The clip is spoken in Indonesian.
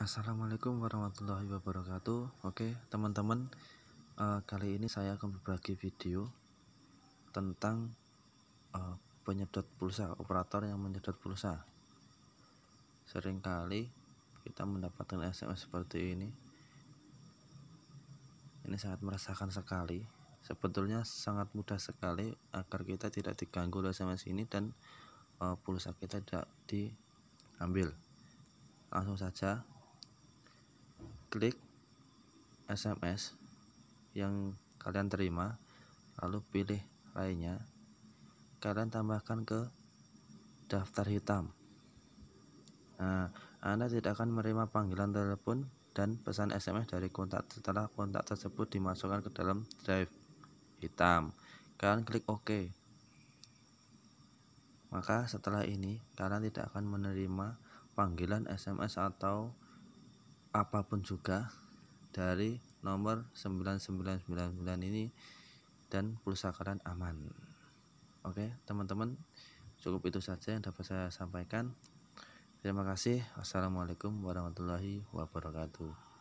Assalamualaikum warahmatullahi wabarakatuh Oke teman-teman uh, Kali ini saya akan berbagi video Tentang uh, Penyedot pulsa Operator yang menyedot pulsa Seringkali Kita mendapatkan SMS seperti ini Ini sangat merasakan sekali Sebetulnya sangat mudah sekali Agar kita tidak diganggu oleh SMS ini Dan uh, pulsa kita tidak diambil langsung saja klik SMS yang kalian terima lalu pilih lainnya kalian tambahkan ke daftar hitam nah, Anda tidak akan menerima panggilan telepon dan pesan SMS dari kontak setelah kontak tersebut dimasukkan ke dalam drive hitam kalian klik OK maka setelah ini kalian tidak akan menerima panggilan SMS atau apapun juga dari nomor 9999 ini dan pulsa kalian aman oke teman-teman cukup itu saja yang dapat saya sampaikan terima kasih Assalamualaikum warahmatullahi wabarakatuh